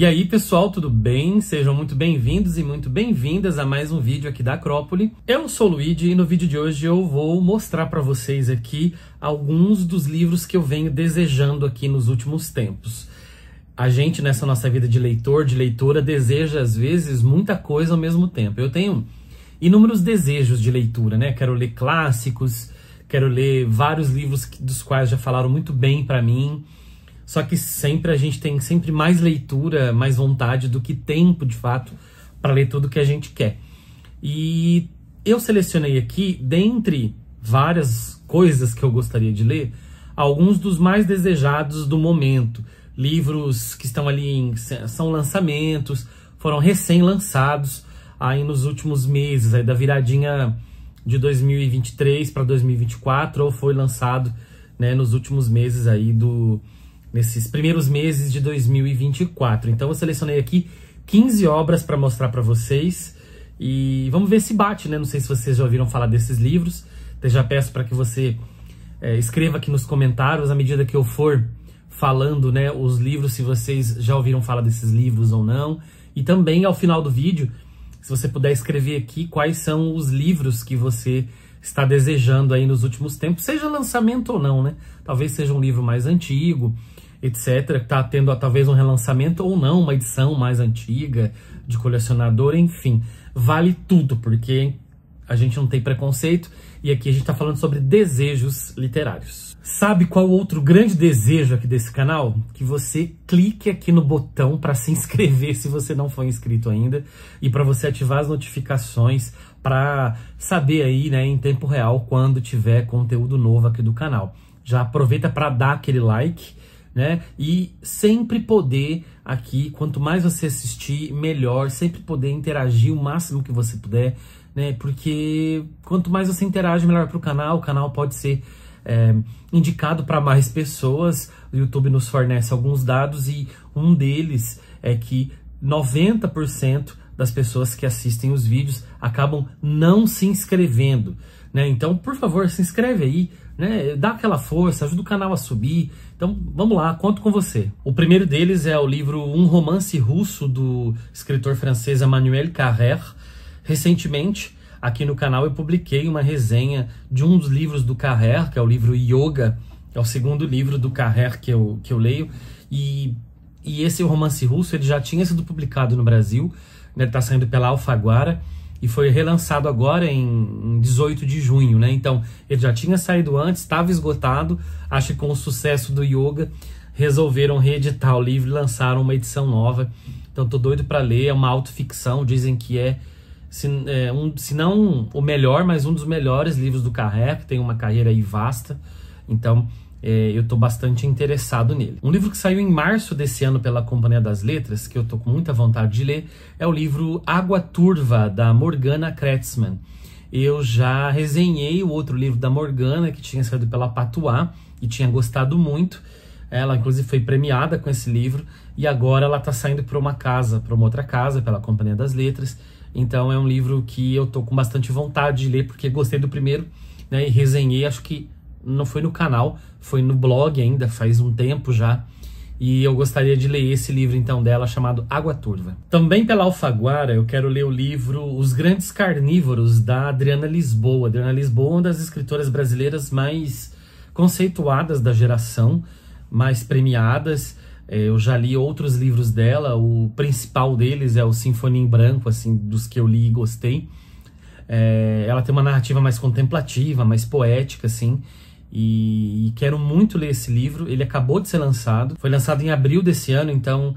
E aí, pessoal, tudo bem? Sejam muito bem-vindos e muito bem-vindas a mais um vídeo aqui da Acrópole. Eu sou o Luigi e no vídeo de hoje eu vou mostrar para vocês aqui alguns dos livros que eu venho desejando aqui nos últimos tempos. A gente, nessa nossa vida de leitor, de leitora, deseja às vezes muita coisa ao mesmo tempo. Eu tenho inúmeros desejos de leitura, né? Quero ler clássicos, quero ler vários livros dos quais já falaram muito bem para mim só que sempre a gente tem sempre mais leitura, mais vontade do que tempo, de fato, para ler tudo que a gente quer. E eu selecionei aqui, dentre várias coisas que eu gostaria de ler, alguns dos mais desejados do momento. Livros que estão ali em, são lançamentos, foram recém-lançados aí nos últimos meses, aí da viradinha de 2023 para 2024, ou foi lançado né, nos últimos meses aí do, nesses primeiros meses de 2024. Então eu selecionei aqui 15 obras para mostrar para vocês e vamos ver se bate, né? Não sei se vocês já ouviram falar desses livros. Eu já peço para que você é, escreva aqui nos comentários à medida que eu for falando, né, os livros se vocês já ouviram falar desses livros ou não. E também ao final do vídeo, se você puder escrever aqui quais são os livros que você está desejando aí nos últimos tempos, seja lançamento ou não, né? Talvez seja um livro mais antigo, etc. está tendo talvez um relançamento ou não, uma edição mais antiga de colecionador, enfim. Vale tudo, porque a gente não tem preconceito e aqui a gente está falando sobre desejos literários. Sabe qual outro grande desejo aqui desse canal? Que você clique aqui no botão para se inscrever se você não for inscrito ainda e para você ativar as notificações para saber aí, né, em tempo real quando tiver conteúdo novo aqui do canal. Já aproveita para dar aquele like né? E sempre poder aqui, quanto mais você assistir, melhor, sempre poder interagir o máximo que você puder, né? Porque quanto mais você interage, melhor para o canal. O canal pode ser é, indicado para mais pessoas. O YouTube nos fornece alguns dados e um deles é que 90% das pessoas que assistem os vídeos acabam não se inscrevendo. Né? Então, por favor, se inscreve aí, né? Dá aquela força, ajuda o canal a subir. Então, vamos lá, conto com você. O primeiro deles é o livro Um Romance Russo do escritor francês Emmanuel Carrère. Recentemente, aqui no canal eu publiquei uma resenha de um dos livros do Carrère, que é o livro Yoga, é o segundo livro do Carrère que eu, que eu leio, e, e esse romance russo ele já tinha sido publicado no Brasil, ele né? está saindo pela Alfaguara, e foi relançado agora em 18 de junho, né? Então ele já tinha saído antes, estava esgotado. Acho que com o sucesso do yoga resolveram reeditar o livro, lançaram uma edição nova. Então tô doido para ler, é uma autoficção, dizem que é se, é, um, se não o melhor, mas um dos melhores livros do Carré, que tem uma carreira aí vasta. Então é, eu estou bastante interessado nele. Um livro que saiu em março desse ano pela Companhia das Letras, que eu estou com muita vontade de ler, é o livro Água Turva, da Morgana Kretzmann. Eu já resenhei o outro livro da Morgana, que tinha saído pela Patuá, e tinha gostado muito. Ela, inclusive, foi premiada com esse livro, e agora ela está saindo para uma casa, para uma outra casa, pela Companhia das Letras. Então é um livro que eu estou com bastante vontade de ler, porque gostei do primeiro, né, e resenhei, acho que não foi no canal, foi no blog ainda, faz um tempo já. E eu gostaria de ler esse livro então dela, chamado Água Turva. Também pela Alfaguara, eu quero ler o livro Os Grandes Carnívoros, da Adriana Lisboa. Adriana Lisboa é uma das escritoras brasileiras mais conceituadas da geração, mais premiadas. É, eu já li outros livros dela, o principal deles é o Sinfonia em Branco, assim, dos que eu li e gostei. É, ela tem uma narrativa mais contemplativa, mais poética, assim. E, e, quero muito ler esse livro. Ele acabou de ser lançado, foi lançado em abril desse ano, então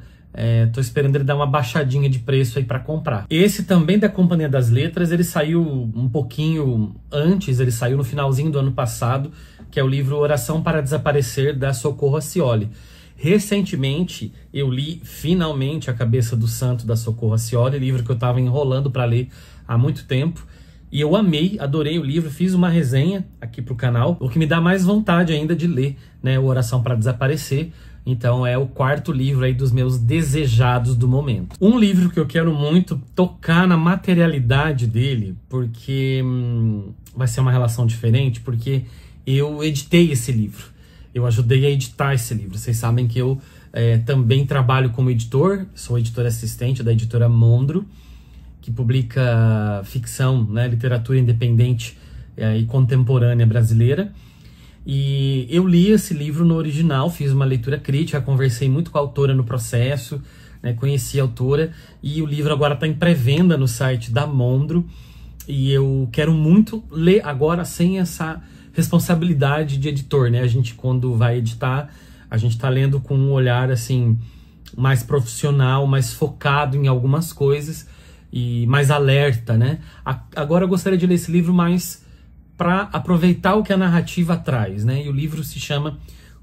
estou é, esperando ele dar uma baixadinha de preço aí para comprar. Esse também da Companhia das Letras, ele saiu um pouquinho antes, ele saiu no finalzinho do ano passado, que é o livro Oração para Desaparecer da Socorro Acioli. Recentemente eu li finalmente A Cabeça do Santo da Socorro Acioli, livro que eu estava enrolando para ler há muito tempo. E eu amei, adorei o livro, fiz uma resenha aqui para o canal, o que me dá mais vontade ainda de ler, né? O Oração para Desaparecer. Então é o quarto livro aí dos meus desejados do momento. Um livro que eu quero muito tocar na materialidade dele, porque hum, vai ser uma relação diferente, porque eu editei esse livro. Eu ajudei a editar esse livro. Vocês sabem que eu é, também trabalho como editor, sou editor assistente da editora Mondro que publica ficção, né, literatura independente é, e contemporânea brasileira. E eu li esse livro no original, fiz uma leitura crítica, conversei muito com a autora no processo, né, conheci a autora, e o livro agora está em pré-venda no site da Mondro. E eu quero muito ler agora sem essa responsabilidade de editor, né? A gente, quando vai editar, a gente está lendo com um olhar assim mais profissional, mais focado em algumas coisas e mais alerta, né? Agora eu gostaria de ler esse livro mais para aproveitar o que a narrativa traz, né? E o livro se chama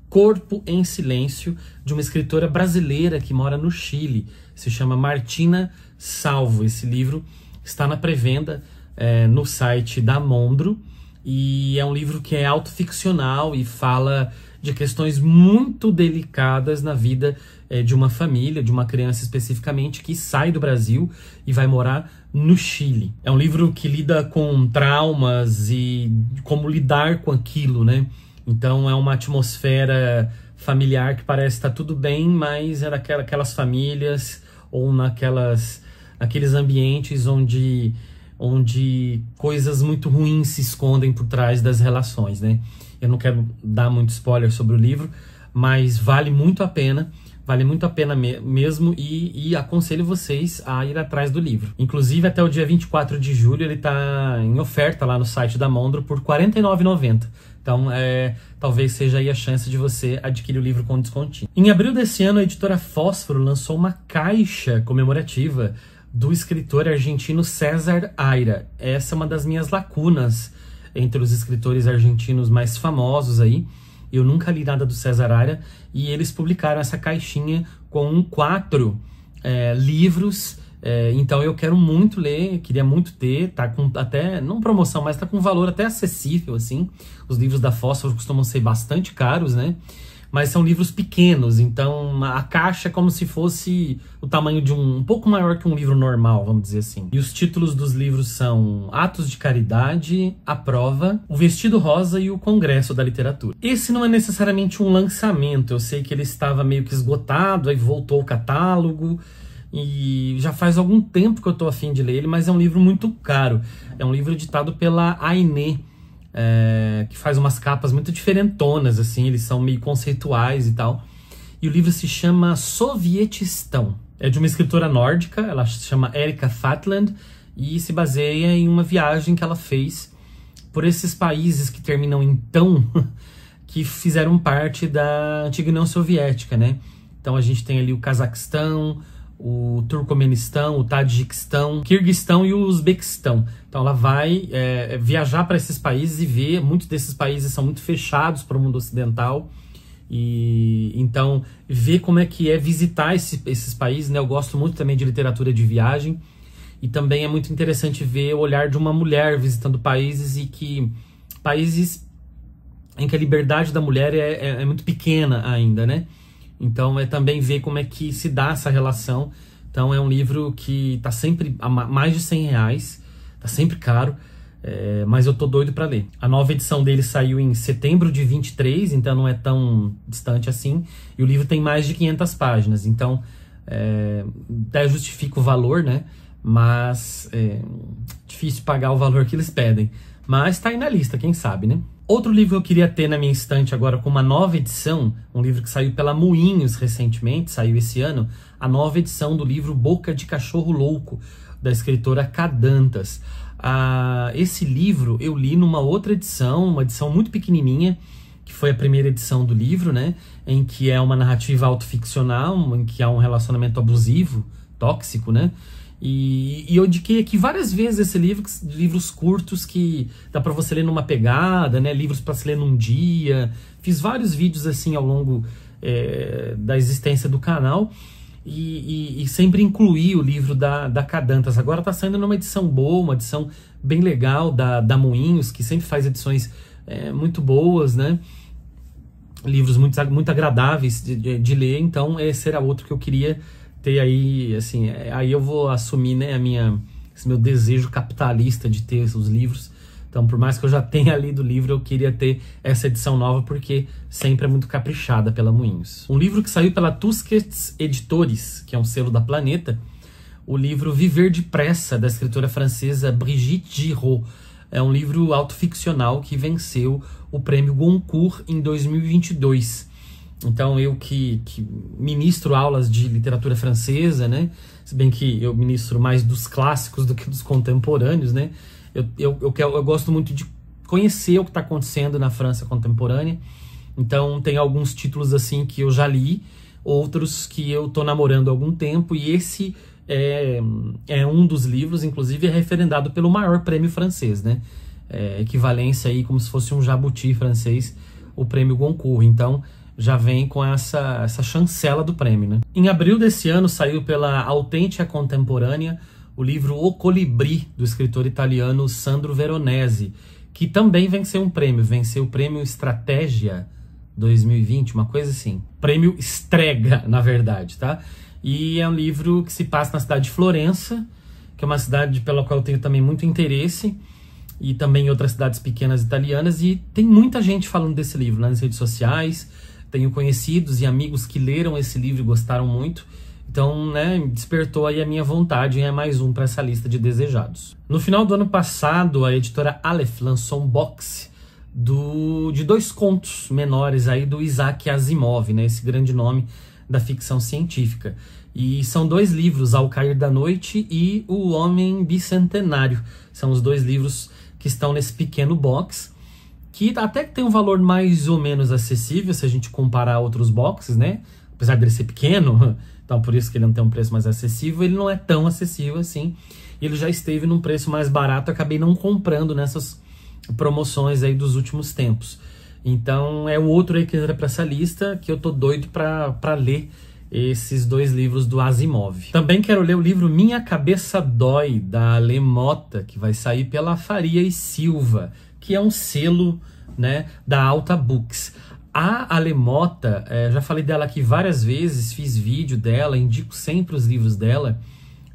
Corpo em Silêncio, de uma escritora brasileira que mora no Chile. Se chama Martina Salvo. Esse livro está na pré-venda é, no site da Mondro e é um livro que é autoficcional e fala de questões muito delicadas na vida é, de uma família, de uma criança especificamente, que sai do Brasil e vai morar no Chile. É um livro que lida com traumas e como lidar com aquilo, né? Então é uma atmosfera familiar que parece estar tudo bem, mas é naquelas famílias ou naquelas aqueles ambientes onde onde coisas muito ruins se escondem por trás das relações, né? Eu não quero dar muito spoiler sobre o livro, mas vale muito a pena. Vale muito a pena me mesmo e, e, aconselho vocês a ir atrás do livro. Inclusive, até o dia 24 de julho ele está em oferta lá no site da Mondro por R$ 49,90. Então, é, talvez seja aí a chance de você adquirir o livro com descontinho. Em abril desse ano, a editora Fósforo lançou uma caixa comemorativa do escritor argentino César Aira. Essa é uma das minhas lacunas entre os escritores argentinos mais famosos aí. Eu nunca li nada do César Ara e eles publicaram essa caixinha com quatro é, livros. É, então eu quero muito ler, queria muito ter, tá com até, não promoção, mas tá com valor até acessível, assim. Os livros da Fósforo costumam ser bastante caros, né? mas são livros pequenos, então a caixa é como se fosse o tamanho de um, um pouco maior que um livro normal, vamos dizer assim. E os títulos dos livros são Atos de Caridade, A Prova, O Vestido Rosa e O Congresso da Literatura. Esse não é necessariamente um lançamento, eu sei que ele estava meio que esgotado, aí voltou o catálogo, e já faz algum tempo que eu estou afim de ler ele, mas é um livro muito caro. É um livro editado pela Aine, é, que faz umas capas muito diferentonas, assim, eles são meio conceituais e tal. E o livro se chama Sovietistão. É de uma escritora nórdica, ela se chama Erika Fatland, e se baseia em uma viagem que ela fez por esses países que terminam em tão, que fizeram parte da antiga União Soviética, né? Então a gente tem ali o Cazaquistão, o Turcomenistão, o Tadjikistão, Kirguistão e o Uzbequistão. Então ela vai é, é viajar para esses países e ver, muitos desses países são muito fechados para o mundo ocidental. E então ver como é que é visitar esse, esses países, né? Eu gosto muito também de literatura de viagem e também é muito interessante ver o olhar de uma mulher visitando países e que países em que a liberdade da mulher é, é, é muito pequena ainda, né? Então é também ver como é que se dá essa relação. Então é um livro que está sempre a mais de 100 reais, está sempre caro, é, mas eu tô doido para ler. A nova edição dele saiu em setembro de 23, então não é tão distante assim. E o livro tem mais de 500 páginas, então é, até justifica o valor, né? Mas é difícil pagar o valor que eles pedem. Mas tá aí na lista, quem sabe, né? Outro livro que eu queria ter na minha estante agora com uma nova edição, um livro que saiu pela Moinhos recentemente, saiu esse ano, a nova edição do livro Boca de Cachorro Louco, da escritora Cadantas. Ah, esse livro eu li numa outra edição, uma edição muito pequenininha, que foi a primeira edição do livro, né? Em que é uma narrativa autoficcional, em que há um relacionamento abusivo, tóxico, né? E, e eu indiquei aqui várias vezes esse livro, livros curtos que dá para você ler numa pegada, né? Livros para se ler num dia. Fiz vários vídeos assim ao longo é, da existência do canal. E, e, e, sempre incluí o livro da, da Cadantas. Agora está saindo numa edição boa, uma edição bem legal da, da Moinhos, que sempre faz edições é, muito boas, né? Livros muito, muito agradáveis de, de, de ler, então esse era outro que eu queria ter aí, assim, é, aí eu vou assumir, né, a minha, esse meu desejo capitalista de ter os livros. Então, por mais que eu já tenha lido o livro, eu queria ter essa edição nova, porque sempre é muito caprichada pela Moinhos. Um livro que saiu pela Tusquets Editores, que é um selo da Planeta, o livro Viver Depressa, da escritora francesa Brigitte Giraud. É um livro autoficcional que venceu o prêmio Goncourt em 2022. Então, eu que, que, ministro aulas de literatura francesa, né? Se bem que eu ministro mais dos clássicos do que dos contemporâneos, né? Eu, eu, eu, eu gosto muito de conhecer o que está acontecendo na França contemporânea. Então, tem alguns títulos assim que eu já li, outros que eu estou namorando há algum tempo, e esse é, é um dos livros, inclusive, é referendado pelo maior prêmio francês, né? É, equivalência aí como se fosse um jabuti francês, o prêmio Goncourt. Então, já vem com essa, essa chancela do prêmio. Né? Em abril desse ano saiu pela Autêntica Contemporânea o livro O Colibri, do escritor italiano Sandro Veronese, que também venceu um prêmio, venceu o prêmio Estratégia 2020, uma coisa assim. Prêmio Estrega, na verdade, tá? E é um livro que se passa na cidade de Florença, que é uma cidade pela qual eu tenho também muito interesse, e também em outras cidades pequenas italianas, e tem muita gente falando desse livro né, nas redes sociais, tenho conhecidos e amigos que leram esse livro e gostaram muito. Então, né, despertou aí a minha vontade e é mais um para essa lista de desejados. No final do ano passado, a editora Aleph lançou um box do, de dois contos menores aí do Isaac Asimov, né, esse grande nome da ficção científica. E são dois livros, Ao Cair da Noite e O Homem Bicentenário. São os dois livros que estão nesse pequeno box que até que tem um valor mais ou menos acessível se a gente comparar outros boxes, né? Apesar dele ser pequeno, então por isso que ele não tem um preço mais acessível, ele não é tão acessível assim. Ele já esteve num preço mais barato, acabei não comprando nessas promoções aí dos últimos tempos. Então é o outro aí que entra para essa lista que eu tô doido para ler esses dois livros do Asimov. Também quero ler o livro Minha Cabeça Dói, da Lemota, que vai sair pela Faria e Silva que é um selo né, da Alta Books. A Alemota, é, já falei dela aqui várias vezes, fiz vídeo dela, indico sempre os livros dela.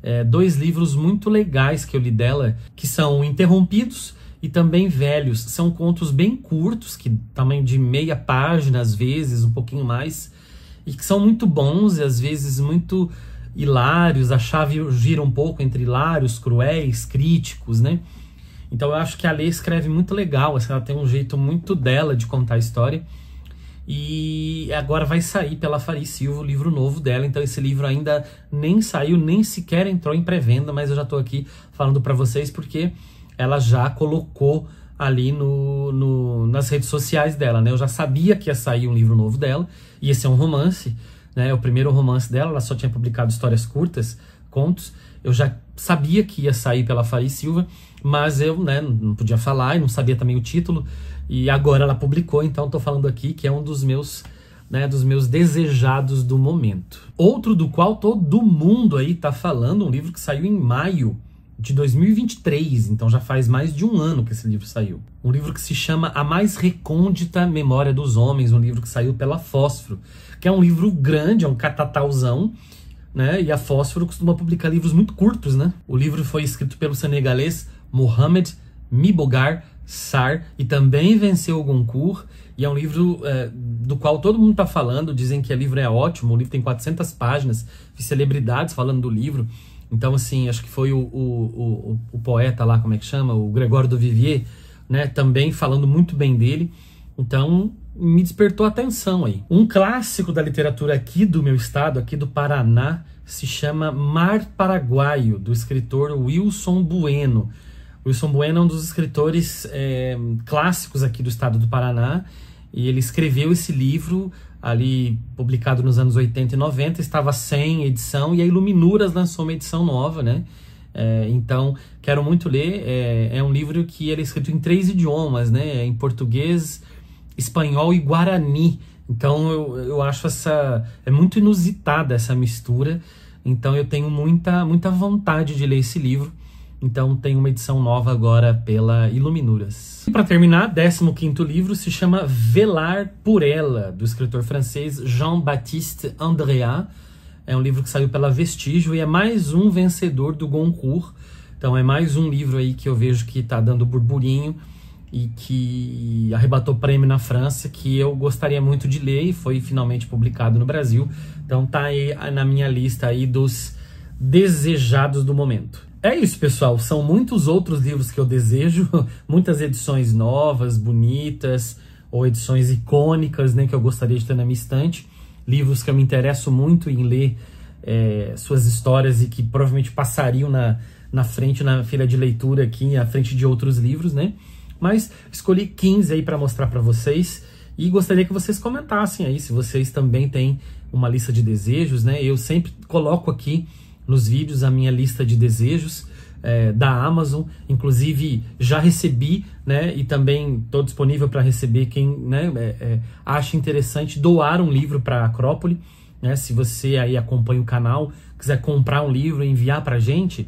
É, dois livros muito legais que eu li dela, que são Interrompidos e também Velhos. São contos bem curtos, que tamanho de meia página às vezes, um pouquinho mais, e que são muito bons e às vezes muito hilários. A chave gira um pouco entre hilários, cruéis, críticos, né? Então eu acho que a Lê escreve muito legal, assim, ela tem um jeito muito dela de contar a história. E agora vai sair pela Fari Silva o livro novo dela, então esse livro ainda nem saiu, nem sequer entrou em pré-venda, mas eu já tô aqui falando para vocês porque ela já colocou ali no, no, nas redes sociais dela, né? Eu já sabia que ia sair um livro novo dela, e esse é um romance, né? É o primeiro romance dela, ela só tinha publicado histórias curtas, contos. Eu já sabia que ia sair pela Faria Silva, mas eu né, não podia falar e não sabia também o título. E agora ela publicou, então estou falando aqui que é um dos meus né, dos meus desejados do momento. Outro do qual todo mundo aí tá falando, um livro que saiu em maio de 2023, então já faz mais de um ano que esse livro saiu. Um livro que se chama A Mais Recôndita Memória dos Homens, um livro que saiu pela Fósforo, que é um livro grande, é um catatauzão, né? E a Fósforo costuma publicar livros muito curtos, né? O livro foi escrito pelo senegalês Mohamed Mibogar Sar e também venceu o Goncourt. E é um livro é, do qual todo mundo está falando, dizem que o é livro é ótimo. O livro tem 400 páginas, de celebridades falando do livro. Então, assim, acho que foi o, o, o, o poeta lá, como é que chama? O Gregório do Vivier, né? Também falando muito bem dele. Então, me despertou atenção aí. Um clássico da literatura aqui do meu estado, aqui do Paraná, se chama Mar Paraguaio, do escritor Wilson Bueno. Wilson Bueno é um dos escritores é, clássicos aqui do estado do Paraná e ele escreveu esse livro ali publicado nos anos 80 e 90, estava sem edição e a Iluminuras lançou uma edição nova, né? É, então, quero muito ler. É, é um livro que ele é escrito em três idiomas, né? É em português, espanhol e guarani. Então eu, eu acho essa. É muito inusitada essa mistura. Então eu tenho muita, muita vontade de ler esse livro. Então tem uma edição nova agora pela Iluminuras. E para terminar, 15 livro se chama Velar por Ela, do escritor francês Jean-Baptiste Andréa. É um livro que saiu pela Vestígio e é mais um vencedor do Goncourt. Então é mais um livro aí que eu vejo que está dando burburinho e que arrebatou prêmio na França, que eu gostaria muito de ler e foi finalmente publicado no Brasil. Então tá aí na minha lista aí dos desejados do momento. É isso, pessoal. São muitos outros livros que eu desejo, muitas edições novas, bonitas, ou edições icônicas, né, que eu gostaria de ter na minha estante. Livros que eu me interesso muito em ler é, suas histórias e que provavelmente passariam na, na frente, na fila de leitura aqui, à frente de outros livros, né? mas escolhi 15 aí para mostrar para vocês e gostaria que vocês comentassem aí se vocês também têm uma lista de desejos, né? Eu sempre coloco aqui nos vídeos a minha lista de desejos é, da Amazon, inclusive já recebi, né? E também estou disponível para receber quem né, é, é, acha interessante doar um livro para a Acrópole. Né? Se você aí acompanha o canal, quiser comprar um livro e enviar para a gente,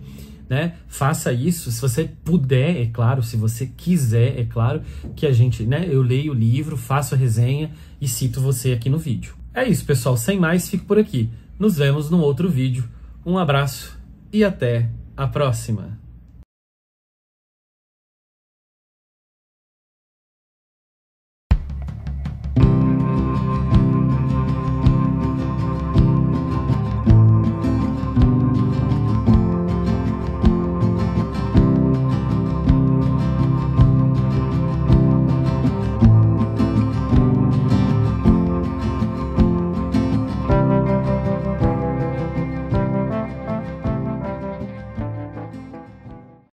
né? Faça isso, se você puder, é claro, se você quiser, é claro, que a gente, né? Eu leio o livro, faço a resenha e cito você aqui no vídeo. É isso, pessoal. Sem mais, fico por aqui. Nos vemos num outro vídeo. Um abraço e até a próxima!